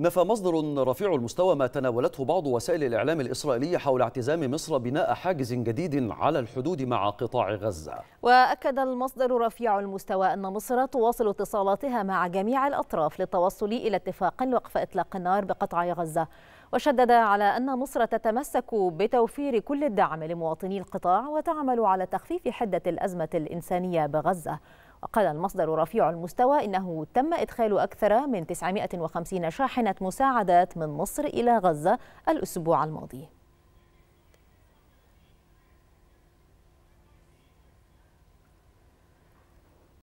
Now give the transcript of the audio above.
نفى مصدر رفيع المستوى ما تناولته بعض وسائل الإعلام الإسرائيلية حول اعتزام مصر بناء حاجز جديد على الحدود مع قطاع غزة وأكد المصدر رفيع المستوى أن مصر تواصل اتصالاتها مع جميع الأطراف للتوصل إلى اتفاق وقف إطلاق النار بقطاع غزة وشدد على أن مصر تتمسك بتوفير كل الدعم لمواطني القطاع وتعمل على تخفيف حدة الأزمة الإنسانية بغزة قال المصدر رفيع المستوى إنه تم إدخال أكثر من 950 شاحنة مساعدات من مصر إلى غزة الأسبوع الماضي